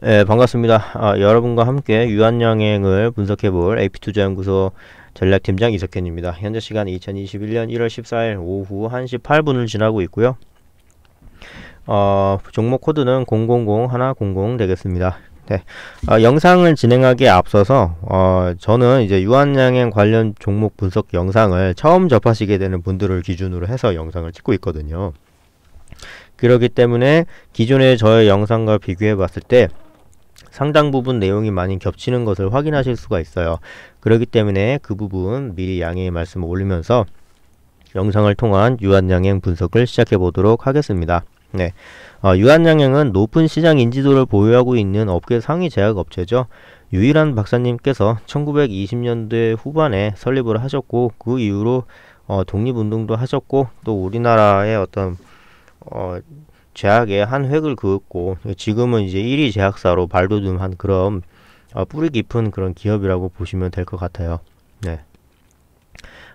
네, 반갑습니다. 아, 여러분과 함께 유한양행을 분석해볼 AP투자연구소 전략팀장 이석현입니다. 현재 시간 2021년 1월 14일 오후 1시 8분을 지나고 있고요. 어, 종목 코드는 000100 되겠습니다. 네. 어, 영상을 진행하기에 앞서서 어, 저는 이제 유한양행 관련 종목 분석 영상을 처음 접하시게 되는 분들을 기준으로 해서 영상을 찍고 있거든요. 그렇기 때문에 기존의 저의 영상과 비교해 봤을 때 상당 부분 내용이 많이 겹치는 것을 확인하실 수가 있어요. 그렇기 때문에 그 부분 미리 양해의 말씀을 올리면서 영상을 통한 유한양행 분석을 시작해 보도록 하겠습니다. 네. 어, 유한양행은 높은 시장 인지도를 보유하고 있는 업계 상위 제약업체죠. 유일한 박사님께서 1920년대 후반에 설립을 하셨고 그 이후로 어, 독립운동도 하셨고 또 우리나라의 어떤 어, 제약의 한 획을 그었고 지금은 이제 1위 제약사로 발돋움한 그런 어, 뿌리 깊은 그런 기업이라고 보시면 될 것 같아요. 네.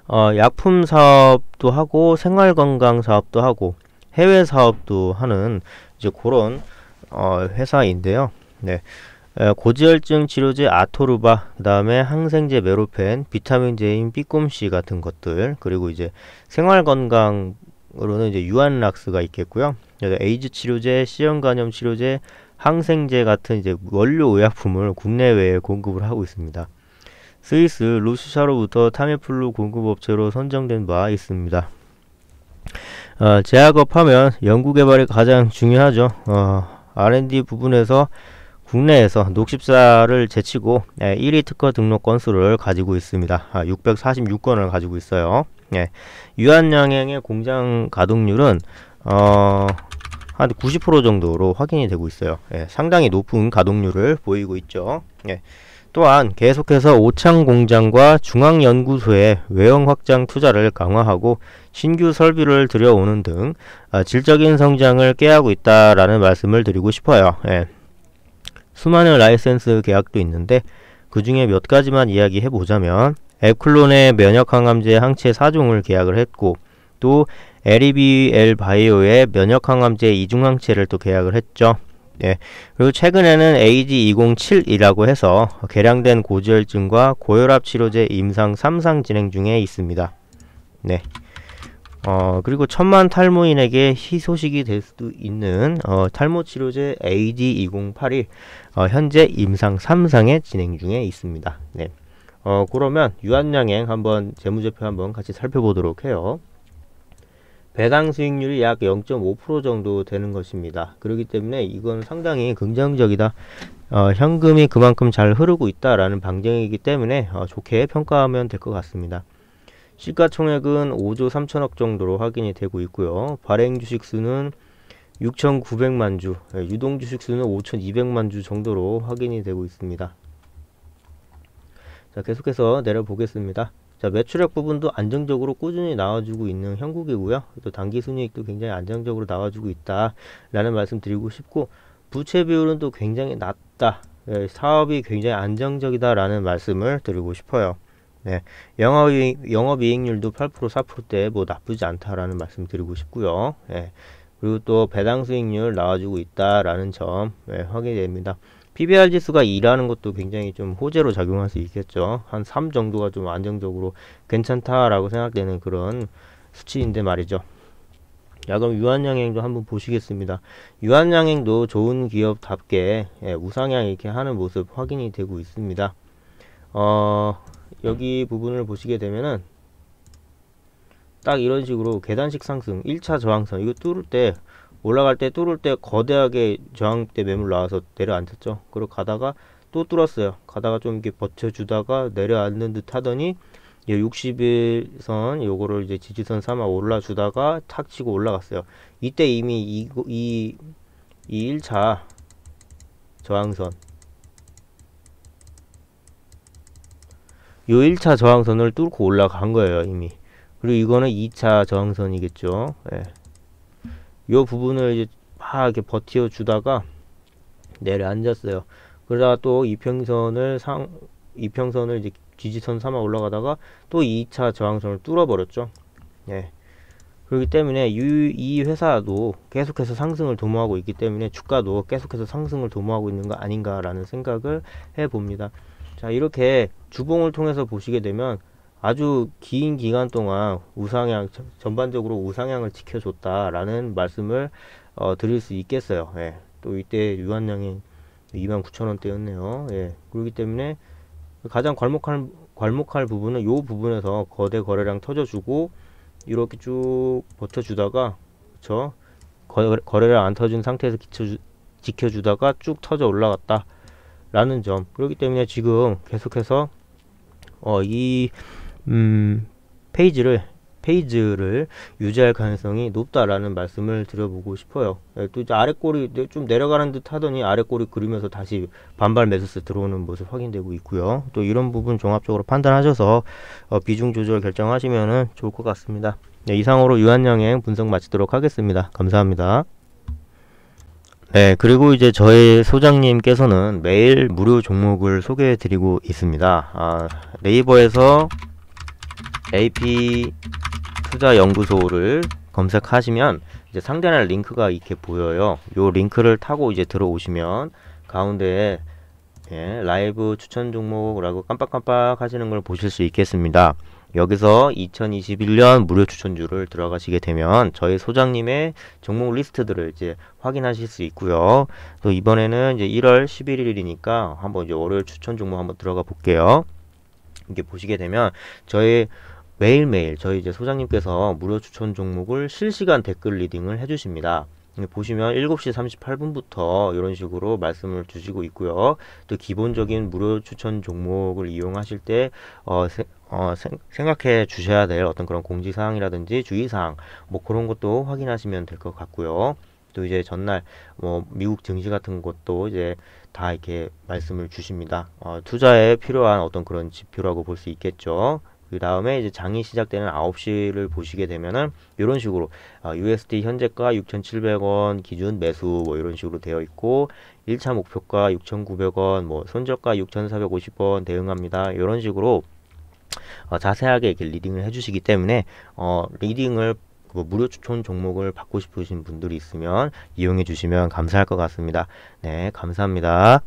어, 약품 사업도 하고 생활 건강 사업도 하고 해외 사업도 하는 이제 그런 어, 회사인데요. 네. 에, 고지혈증 치료제 아토르바, 그 다음에 항생제 메로펜, 비타민제인 삐꼼씨 같은 것들, 그리고 이제 생활건강 으로는 이제 유한락스가 있겠고요. 에이즈 치료제, 시형 간염 치료제, 항생제 같은 이제 원료 의약품을 국내외에 공급을 하고 있습니다. 스위스 루시샤로부터 타메플루 공급업체로 선정된 바 있습니다. 어, 제약업 하면 연구개발이 가장 중요하죠. 어, R&D 부분에서 국내에서 녹십사를 제치고 1위 예, 특허 등록 건수를 가지고 있습니다. 646건을 아, 가지고 있어요. 예. 유한양행의 공장 가동률은 어, 한 90% 정도로 확인이 되고 있어요. 예, 상당히 높은 가동률을 보이고 있죠. 예. 또한 계속해서 오창 공장과 중앙연구소의 외형 확장 투자를 강화하고 신규 설비를 들여오는 등 아, 질적인 성장을 깨하고 있다라는 말씀을 드리고 싶어요. 예. 수많은 라이센스 계약도 있는데 그 중에 몇 가지만 이야기해보자면 에쿨론의 면역 항암제 항체 4종을 계약을 했고 또 LEBL 바이오의 면역 항암제 이중 항체를 또 계약을 했죠. 예. 그리고 최근에는 AG207이라고 해서 개량된 고지혈증과 고혈압 치료제 임상 3상 진행 중에 있습니다. 네. 어, 그리고 천만 탈모인에게 희소식이 될 수도 있는 어, 탈모 치료제 AD208이 어, 현재 임상 3상에 진행 중에 있습니다. 네. 어, 그러면 유한양행 한번 재무제표 한번 같이 살펴보도록 해요. 배당 수익률이 약 0.5% 정도 되는 것입니다. 그렇기 때문에 이건 상당히 긍정적이다. 어, 현금이 그만큼 잘 흐르고 있다라는 방정이기 때문에 어, 좋게 평가하면 될 것 같습니다. 시가총액은 5조 3천억 정도로 확인이 되고 있고요. 발행 주식 수는 6,900만 주, 예, 유동 주식 수는 5,200만 주 정도로 확인이 되고 있습니다. 자 계속해서 내려보겠습니다. 자 매출액 부분도 안정적으로 꾸준히 나와주고 있는 형국이고요. 또 단기 순이익도 굉장히 안정적으로 나와주고 있다라는 말씀 드리고 싶고 부채 비율은 또 굉장히 낮다. 예, 사업이 굉장히 안정적이다라는 말씀을 드리고 싶어요. 네, 영업이익, 영업이익률도 8% 4%대 뭐 나쁘지 않다라는 말씀 드리고 싶고요. 네, 그리고 또 배당 수익률 나와주고 있다라는 점 네, 예, 확인됩니다. PBR 지수가 2라는 것도 굉장히 좀 호재로 작용할 수 있겠죠. 한 3 정도가 좀 안정적으로 괜찮다라고 생각되는 그런 수치인데 말이죠. 야 그럼 유한양행도 한번 보시겠습니다. 유한양행도 좋은 기업답게 예, 우상향 이렇게 하는 모습 확인이 되고 있습니다. 어, 여기 부분을 보시게 되면은 딱 이런 식으로 계단식 상승 1차 저항선 이거 뚫을 때 올라갈 때 뚫을 때 거대하게 저항대 매물 나와서 내려앉았죠. 그리고 가다가 또 뚫었어요. 가다가 좀 이렇게 버텨주다가 내려앉는 듯 하더니 60일선 요거를 이제 지지선 삼아 올라주다가 탁 치고 올라갔어요. 이때 이미 이, 이, 이 1차 저항선 요 1차 저항선을 뚫고 올라간 거예요 이미 그리고 이거는 2차 저항선이겠죠 예. 요 부분을 이제 막 이렇게 버티어 주다가 내려앉았어요. 그러다가 또 이평선을 상 이평선을 이제 지지선 삼아 올라가다가 또 2차 저항선을 뚫어버렸죠. 예. 그렇기 때문에 이 회사도 계속해서 상승을 도모하고 있기 때문에 주가도 계속해서 상승을 도모하고 있는 거 아닌가라는 생각을 해봅니다. 자, 이렇게 주봉을 통해서 보시게 되면 아주 긴 기간 동안 우상향 전반적으로 우상향을 지켜줬다라는 말씀을 어, 드릴 수 있겠어요. 예. 또 이때 유한량이 29,000원대였네요. 예. 그렇기 때문에 가장 괄목할 괄목할 부분은 요 부분에서 거대 거래량 터져주고 이렇게 쭉 버텨주다가 그 거래, 거안 터진 상태에서 기쳐주, 지켜주다가 쭉 터져 올라갔다 라는 점 그렇기 때문에 지금 계속해서 어이 음, 페이지를 페이지를 유지할 가능성이 높다라는 말씀을 드려보고 싶어요. 예, 또 이제 아래 꼬리 좀 내려가는 듯 하더니 아래 꼬리 그리면서 다시 반발 매수세 들어오는 모습 확인되고 있고요. 또 이런 부분 종합적으로 판단하셔서 어, 비중 조절 결정하시면 좋을 것 같습니다. 네, 이상으로 유한양행 분석 마치도록 하겠습니다. 감사합니다. 네, 그리고 이제 저희 소장님께서는 매일 무료 종목을 소개해드리고 있습니다. 아, 네이버에서 AP 투자연구소를 검색하시면 이제 상단에 링크가 이렇게 보여요. 요 링크를 타고 이제 들어오시면 가운데에 예, 라이브 추천 종목이라고 깜빡깜빡 하시는 걸 보실 수 있겠습니다. 여기서 2021년 무료 추천주를 들어가시게 되면 저희 소장님의 종목 리스트들을 이제 확인하실 수 있고요. 또 이번에는 이제 1월 11일이니까 한번 이제 월요일 추천 종목 한번 들어가 볼게요. 이게 보시게 되면 저희 매일매일 저희 이제 소장님께서 무료 추천 종목을 실시간 댓글 리딩을 해주십니다. 네, 보시면 7시 38분부터 이런 식으로 말씀을 주시고 있고요. 또 기본적인 무료 추천 종목을 이용하실 때 어, 세, 어, 생, 각해 주셔야 될 어떤 그런 공지사항이라든지 주의사항 뭐 그런 것도 확인하시면 될 것 같고요. 또 이제 전날 뭐 미국 증시 같은 것도 이제 다 이렇게 말씀을 주십니다. 어, 투자에 필요한 어떤 그런 지표라고 볼 수 있겠죠. 그 다음에 이제 장이 시작되는 9시를 보시게 되면은 이런 식으로 아, 어, USD 현재가 6,700원 기준 매수 뭐 이런 식으로 되어 있고 1차 목표가 6,900원 뭐 손절가 6,450원 대응합니다. 이런 식으로 어, 자세하게 이렇게 리딩을 해주시기 때문에 어, 리딩을 뭐 무료 추천 종목을 받고 싶으신 분들이 있으면 이용해 주시면 감사할 것 같습니다. 네, 감사합니다.